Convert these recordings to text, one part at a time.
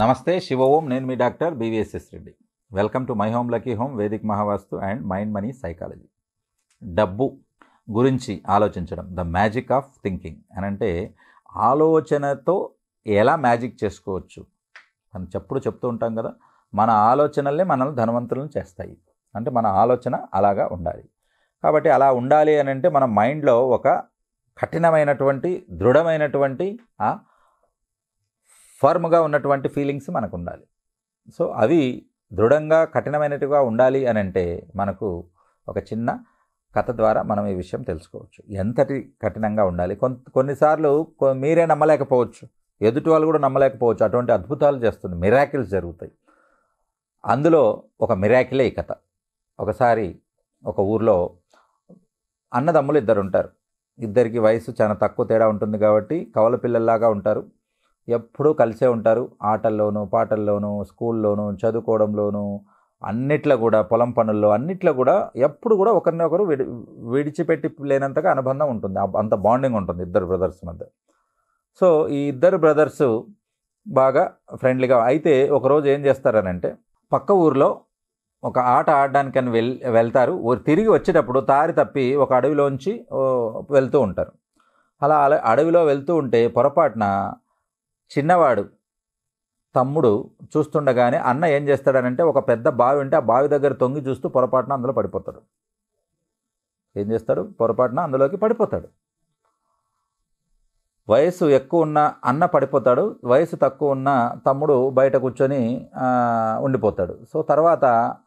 నమస్తే శివ ఓం నేను మీ doctor BVSS Reddy welcome to my home lucky home vedic Mahavastu and mind money psychology డబ్బు గురించి ఆలోచించడం ద మ్యాజిక్ ఆఫ్ థింకింగ్ అని అంటే ఆలోచనతో ఎలా మ్యాజిక్ చేసుకోవచ్చు మనం చెప్పుడు చెప్తూ ఉంటాం కదా మన ఆలోచనలే మనల్ని ధనవంతులను చేస్తాయి అంటే మన ఆలోచన అలాగా ఉండాలి కాబట్టి అలా ఉండాలి అని అంటే మన మైండ్లో ఒక కఠినమైనటువంటి దృఢమైనటువంటి ఫర్మ్గా ఉన్నటువంటి ఫీలింగ్స్ మనకు ఉండాలి సో అవి దృఢంగా కఠినమైనట్టుగా ఉండాలి అని అంటే మనకు ఒక చిన్న కథ ద్వారా మనం ఈ విషయం తెలుసుకోవచ్చు ఎంతటి కఠినంగా ఉండాలి కొంత కొన్నిసార్లు మీరే నమ్మలేకపోవచ్చు ఎదుటి వాళ్ళు కూడా నమ్మలేకపోవచ్చు అటువంటి అద్భుతాలు చేస్తుంది మిరాకిల్స్ జరుగుతాయి అందులో ఒక మిరాకిలే ఈ కథ ఒకసారి ఒక ఊర్లో అన్నదమ్ములు ఇద్దరు ఉంటారు ఇద్దరికి వయసు చాలా తక్కువ తేడా ఉంటుంది కాబట్టి కవల పిల్లల్లాగా ఉంటారు ఎప్పుడూ కలిసే ఉంటారు ఆటల్లోనూ పాటల్లోనూ స్కూల్లోనూ చదువుకోవడంలోనూ అన్నిట్లో కూడా పొలం పనుల్లో అన్నిట్లో కూడా ఎప్పుడు కూడా ఒకరినొకరు విడి విడిచిపెట్టి లేనంతగా అనుబంధం ఉంటుంది అంత బాండింగ్ ఉంటుంది ఇద్దరు బ్రదర్స్ మధ్య సో ఈ ఇద్దరు బ్రదర్స్ బాగా ఫ్రెండ్లీగా అయితే ఒకరోజు ఏం చేస్తారనంటే పక్క ఊర్లో ఒక ఆట ఆడడానికని వెల్ వెళ్తారు తిరిగి వచ్చేటప్పుడు తారి తప్పి ఒక అడవిలోంచి వెళ్తూ ఉంటారు అలా అడవిలో వెళ్తూ ఉంటే పొరపాటున చిన్నవాడు తమ్ముడు చూస్తుండగానే అన్న ఏం చేస్తాడనంటే ఒక పెద్ద బావి ఉంటే ఆ బావి దగ్గర తొంగి చూస్తూ పొరపాటున అందులో పడిపోతాడు ఏం చేస్తాడు పొరపాటున అందులోకి పడిపోతాడు వయసు ఎక్కువ ఉన్న అన్న పడిపోతాడు వయసు తక్కువ ఉన్న తమ్ముడు బయట కూర్చొని ఉండిపోతాడు సో తర్వాత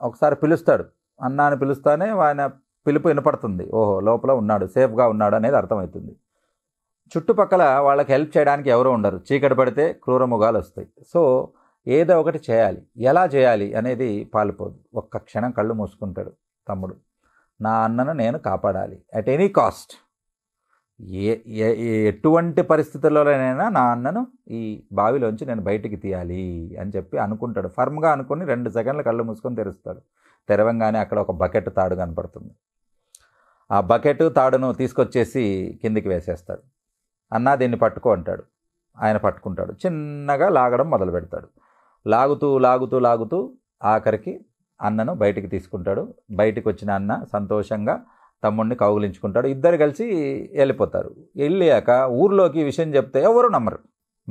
ఒకసారి పిలుస్తాడు అన్న అని పిలుస్తానే ఆయన పిలుపు వినపడుతుంది ఓహో లోపల ఉన్నాడు సేఫ్గా ఉన్నాడు అనేది అర్థమవుతుంది చుట్టుపక్కల వాళ్ళకి హెల్ప్ చేయడానికి ఎవరూ ఉండరు చీకటి పడితే క్రూర ముఖాలు వస్తాయి సో ఏదో ఒకటి చేయాలి ఎలా చేయాలి అనేది పాలిపోదు ఒక్క క్షణం కళ్ళు మూసుకుంటాడు తమ్ముడు నా అన్నను నేను కాపాడాలి అట్ ఎనీ కాస్ట్ ఏ ఎటువంటి పరిస్థితుల్లోనైనా నా అన్నను ఈ బావిలోంచి నేను బయటికి తీయాలి అని చెప్పి అనుకుంటాడు ఫర్మ్గా అనుకుని రెండు సెకండ్లు కళ్ళు మూసుకొని తెరుస్తాడు తెరవంగానే అక్కడ ఒక బకెట్ తాడు కనపడుతుంది ఆ బకెట్ తాడును తీసుకొచ్చేసి కిందికి వేసేస్తాడు అన్నా దీన్ని పట్టుకో అంటాడు ఆయన పట్టుకుంటాడు చిన్నగా లాగడం మొదలు పెడతాడు లాగుతూ లాగుతూ లాగుతూ ఆఖరికి అన్నను బయటికి తీసుకుంటాడు బయటికి వచ్చిన అన్న సంతోషంగా తమ్ముడిని కౌగులించుకుంటాడు ఇద్దరు కలిసి వెళ్ళిపోతారు వెళ్ళాక ఊర్లోకి విషయం చెప్తే ఎవరు నమ్మరు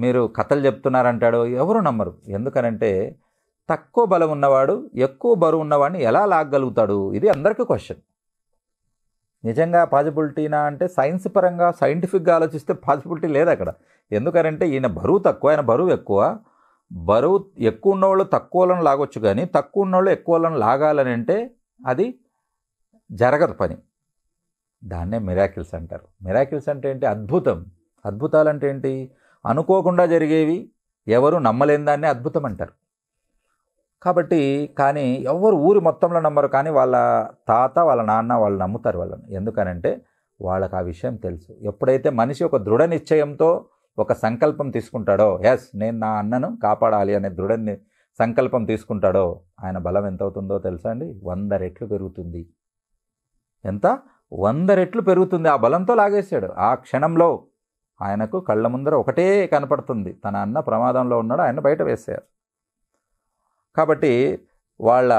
మీరు కథలు చెప్తున్నారంటాడు ఎవరు నమ్మరు ఎందుకనంటే తక్కువ బలం ఉన్నవాడు ఎక్కువ బరువు ఉన్నవాడిని ఎలా లాగగలుగుతాడు ఇది అందరికీ క్వశ్చన్ నిజంగా పాజిబిలిటీనా అంటే సైన్స్ పరంగా సైంటిఫిక్గా ఆలోచిస్తే పాజిబిలిటీ లేదు అక్కడ ఎందుకనంటే ఈయన బరువు తక్కువ ఆయన బరువు ఎక్కువ బరువు ఎక్కువ ఉన్నవాళ్ళు తక్కువలను లాగొచ్చు కానీ తక్కువ ఉన్నవాళ్ళు ఎక్కువలను లాగాలని అంటే అది జరగదు పని దాన్నే మిరాకిల్స్ అంటారు మిరాకిల్స్ అంటే ఏంటి అద్భుతం అద్భుతాలు అంటే ఏంటి అనుకోకుండా జరిగేవి ఎవరు నమ్మలేని దాన్నే అద్భుతం అంటారు కాబట్టి కానీ ఎవరు ఊరు మొత్తంలో నమ్మరు కానీ వాళ్ళ తాత వాళ్ళ నాన్న వాళ్ళు నమ్ముతారు వాళ్ళని ఎందుకనంటే వాళ్ళకి ఆ విషయం తెలుసు ఎప్పుడైతే మనిషి ఒక దృఢ నిశ్చయంతో ఒక సంకల్పం తీసుకుంటాడో ఎస్ నేను నా అన్నను కాపాడాలి అనే దృఢ సంకల్పం తీసుకుంటాడో ఆయన బలం ఎంత అవుతుందో తెలుసా అండి వంద రెట్లు పెరుగుతుంది ఎంత వంద రెట్లు పెరుగుతుంది ఆ బలంతో లాగేశాడు ఆ క్షణంలో ఆయనకు కళ్ళ ముందర ఒకటే కనపడుతుంది తన అన్న ప్రమాదంలో ఉన్నాడు ఆయన బయట వేసేయారు కాబట్టి వాళ్ళ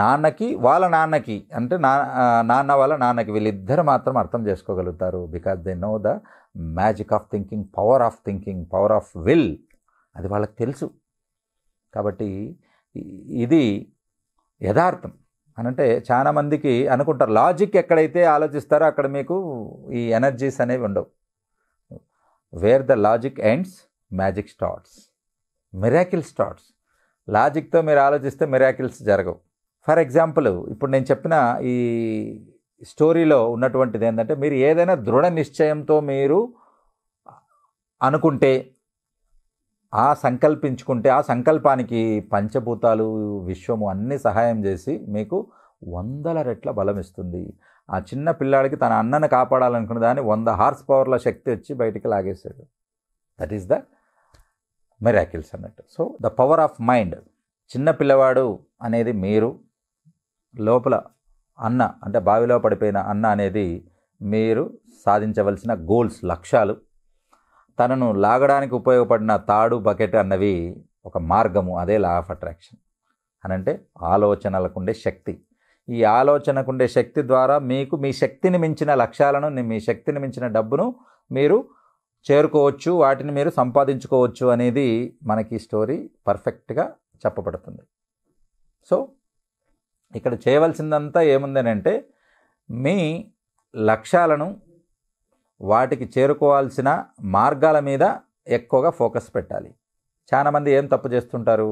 నాన్నకి వాళ్ళ నాన్నకి అంటే నా నాన్న వాళ్ళ నాన్నకి వీళ్ళిద్దరు మాత్రం అర్థం చేసుకోగలుగుతారు because they know the magic of thinking power of thinking power of will అది వాళ్ళకి తెలుసు కాబట్టి ఇది యథార్థం అనంటే చాలామందికి అనుకుంటారు లాజిక్ ఎక్కడైతే ఆలోచిస్తారో అక్కడ మీకు ఈ ఎనర్జీస్ అనేవి ఉండవు where the logic ends magic starts miracle starts లాజిక్తో మీరు ఆలోచిస్తే మిరాకిల్స్ జరగవు ఫర్ ఎగ్జాంపుల్ ఇప్పుడు నేను చెప్పిన ఈ స్టోరీలో ఉన్నటువంటిది ఏంటంటే మీరు ఏదైనా దృఢ నిశ్చయంతో మీరు అనుకుంటే ఆ సంకల్పించుకుంటే ఆ సంకల్పానికి పంచభూతాలు విశ్వము అన్ని సహాయం చేసి మీకు వందల రెట్ల బలం ఇస్తుంది ఆ చిన్న పిల్లాడికి తన అన్నను కాపాడాలనుకున్న దాన్ని వంద హార్స్ పవర్ల శక్తి వచ్చి బయటికి లాగేశాడు దట్ ఈస్ ద మిరాకిల్స్ అన్నట్టు so the power of mind చిన్న పిల్లవాడు అనేది మీరు లోపల అన్న అంటే బావిలో పడిపోయిన అన్న అనేది మీరు సాధించవలసిన గోల్స్ లక్ష్యాలు తనను లాగడానికి ఉపయోగపడిన తాడు బకెట్ అన్నవి ఒక మార్గము అదే లా ఆఫ్ అట్రాక్షన్ అనంటే ఆలోచనలకుండే శక్తి ఈ ఆలోచనకుండే శక్తి ద్వారా మీకు మీ శక్తిని మించిన లక్ష్యాలను మీ శక్తిని మించిన డబ్బును మీరు చేరుకోవచ్చు వాటిని మీరు సంపాదించుకోవచ్చు అనేది మనకి స్టోరీ పర్ఫెక్ట్గా చెప్పబడుతుంది సో ఇక్కడ చేయవలసిందంతా ఏముందనంటే మీ లక్ష్యాలను వాటికి చేరుకోవాల్సిన మార్గాల మీద ఎక్కువగా ఫోకస్ పెట్టాలి చాలామంది ఏం తప్పు చేస్తుంటారు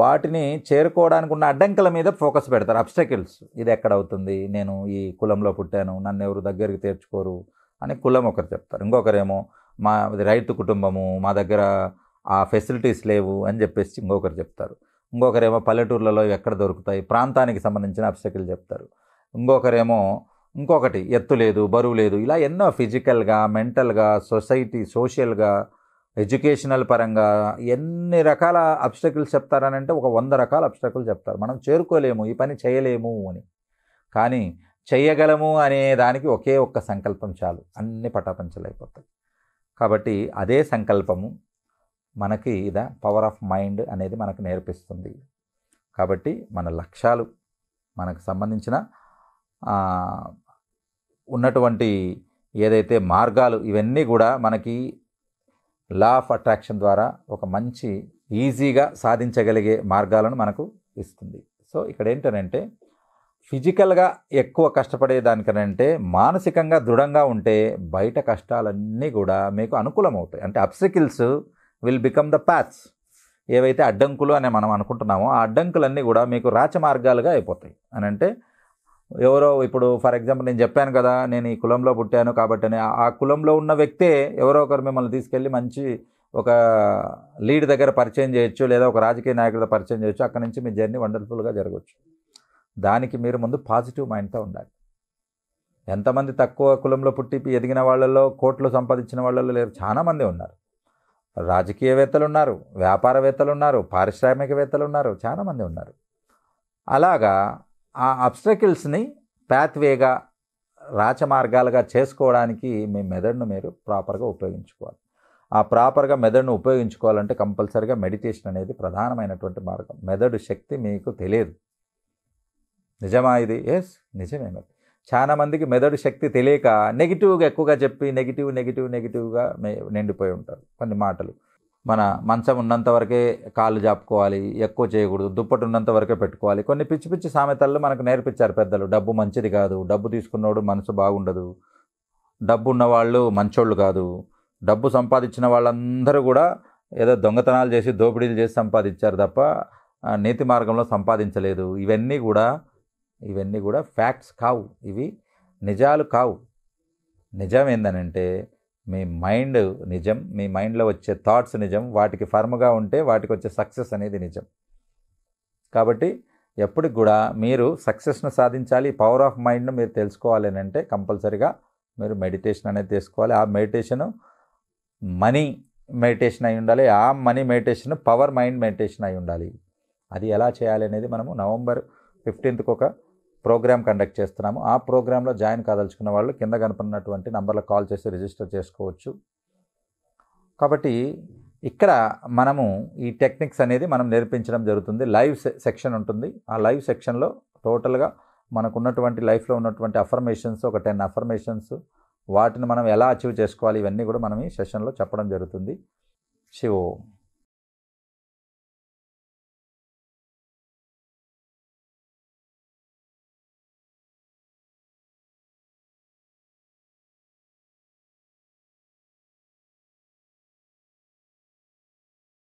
వాటిని చేరుకోవడానికి ఉన్న అడ్డంకుల మీద ఫోకస్ పెడతారు అబ్స్టకిల్స్ ఇది ఎక్కడవుతుంది నేను ఈ కులంలో పుట్టాను నన్ను ఎవరు దగ్గరికి తీర్చుకోరు అని కులం ఒకరు చెప్తారు ఇంకొకరేమో మా రైతు కుటుంబము మా దగ్గర ఆ ఫెసిలిటీస్ లేవు అని చెప్పేసి ఇంకొకరు చెప్తారు ఇంకొకరేమో పల్లెటూర్లలో ఎక్కడ దొరుకుతాయి ప్రాంతానికి సంబంధించిన అప్సకులు చెప్తారు ఇంకొకరేమో ఇంకొకటి ఎత్తు లేదు బరువు లేదు ఇలా ఎన్నో ఫిజికల్గా మెంటల్గా సొసైటీ సోషల్గా ఎడ్యుకేషనల్ పరంగా ఎన్ని రకాల చెప్తారని అంటే ఒక వంద రకాల అబ్స్టకల్స్ చెప్తారు మనం చేరుకోలేము ఈ పని చేయలేము అని కానీ చేయగలము అనే దానికి ఒకే ఒక్క సంకల్పం చాలు అన్ని పటాపంచలైపోతాయి కాబట్టి అదే సంకల్పము మనకి ఇద పవర్ ఆఫ్ మైండ్ అనేది మనకు నేర్పిస్తుంది కాబట్టి మన లక్ష్యాలు మనకు సంబంధించిన ఉన్నటువంటి ఏదైతే మార్గాలు ఇవన్నీ కూడా మనకి లా ఆఫ్ అట్రాక్షన్ ద్వారా ఒక మంచి ఈజీగా సాధించగలిగే మార్గాలను మనకు ఇస్తుంది సో ఇక్కడ ఏంటనంటే ఫిజికల్గా ఎక్కువ కష్టపడే దానికనంటే మానసికంగా దృఢంగా ఉంటే బయట కష్టాలన్నీ కూడా మీకు అనుకూలం అవుతాయి అంటే obstacles will become the path ఏవైతే అడ్డంకులు అనే మనం అనుకుంటున్నామో ఆ అడ్డంకులన్నీ కూడా మీకు రాచమార్గాలుగా అయిపోతాయి అని అంటే ఎవరో ఇప్పుడు ఫర్ ఎగ్జాంపుల్ నేను చెప్పాను కదా నేను ఈ కులంలో పుట్టాను కాబట్టి ఆ కులంలో ఉన్న వ్యక్తే ఎవరో ఒకరు మిమ్మల్ని తీసుకెళ్ళి మంచి ఒక లీడ్ దగ్గర పరిచయం చేయొచ్చు లేదా ఒక రాజకీయ నాయకుడితో పరిచయం చేయొచ్చు అక్కడ నుంచి మీ జర్నీ వండర్ఫుల్గా జరగవచ్చు దానికి మీరు ముందు పాజిటివ్ మైండ్తో ఉండాలి ఎంతమంది తక్కువ కులంలో పుట్టి ఎదిగిన వాళ్ళలో కోట్లు సంపాదించిన వాళ్ళలో లేరు చాలామంది ఉన్నారు రాజకీయవేత్తలు ఉన్నారు వ్యాపారవేత్తలు ఉన్నారు పారిశ్రామికవేత్తలు ఉన్నారు చాలామంది ఉన్నారు అలాగా ఆ అబ్స్టకిల్స్ని ప్యాత్వేగా రాచమార్గాలుగా చేసుకోవడానికి మీ మెదడును మీరు ప్రాపర్గా ఉపయోగించుకోవాలి ఆ ప్రాపర్గా మెదడును ఉపయోగించుకోవాలంటే కంపల్సరిగా మెడిటేషన్ అనేది ప్రధానమైనటువంటి మార్గం మెదడు శక్తి మీకు తెలియదు నిజమా ఇది ఎస్ నిజమే మరి చాలామందికి మెదడు శక్తి తెలియక నెగిటివ్గా ఎక్కువగా చెప్పి నెగిటివ్ నెగిటివ్ నెగిటివ్గా నిండిపోయి ఉంటారు కొన్ని మాటలు మన మంచం ఉన్నంత వరకే కాళ్ళు జాపుకోవాలి ఎక్కువ చేయకూడదు దుప్పటి ఉన్నంత వరకే పెట్టుకోవాలి కొన్ని పిచ్చి పిచ్చి సామెతల్లో మనకు నేర్పించారు పెద్దలు డబ్బు మంచిది కాదు డబ్బు తీసుకున్నవాడు మనసు బాగుండదు డబ్బు ఉన్నవాళ్ళు మంచోళ్ళు కాదు డబ్బు సంపాదించిన వాళ్ళందరూ కూడా ఏదో దొంగతనాలు చేసి దోపిడీలు చేసి సంపాదించారు తప్ప నీతి మార్గంలో సంపాదించలేదు ఇవన్నీ కూడా ఇవన్నీ కూడా ఫ్యాక్ట్స్ కావు ఇవి నిజాలు కావు నిజం ఏందనంటే మీ మైండ్ నిజం మీ మైండ్లో వచ్చే థాట్స్ నిజం వాటికి ఫర్మ్గా ఉంటే వాటికి వచ్చే సక్సెస్ అనేది నిజం కాబట్టి ఎప్పటికి కూడా మీరు సక్సెస్ను సాధించాలి పవర్ ఆఫ్ మైండ్ను మీరు తెలుసుకోవాలి అని అంటే కంపల్సరిగా మీరు మెడిటేషన్ అనేది తీసుకోవాలి ఆ మెడిటేషను మనీ మెడిటేషన్ అయి ఉండాలి ఆ money meditation power mind meditation అయి ఉండాలి అది ఎలా చేయాలి అనేది మనము నవంబర్ ఫిఫ్టీన్త్కి ఒక ప్రోగ్రామ్ కండక్ట్ చేస్తున్నాము ఆ ప్రోగ్రాంలో జాయిన్ కాదలుచుకున్న వాళ్ళు కింద కనపడినటువంటి నంబర్లకు కాల్ చేసి రిజిస్టర్ చేసుకోవచ్చు కాబట్టి ఇక్కడ మనము ఈ టెక్నిక్స్ అనేది మనం నేర్పించడం జరుగుతుంది లైవ్ సెక్షన్ ఉంటుంది ఆ లైవ్ సెక్షన్లో టోటల్గా మనకు ఉన్నటువంటి లైఫ్లో ఉన్నటువంటి అఫర్మేషన్స్ ఒక టెన్ అఫర్మేషన్స్ వాటిని మనం ఎలా అచీవ్ చేసుకోవాలి ఇవన్నీ కూడా మనం ఈ సెషన్లో చెప్పడం జరుగుతుంది శివో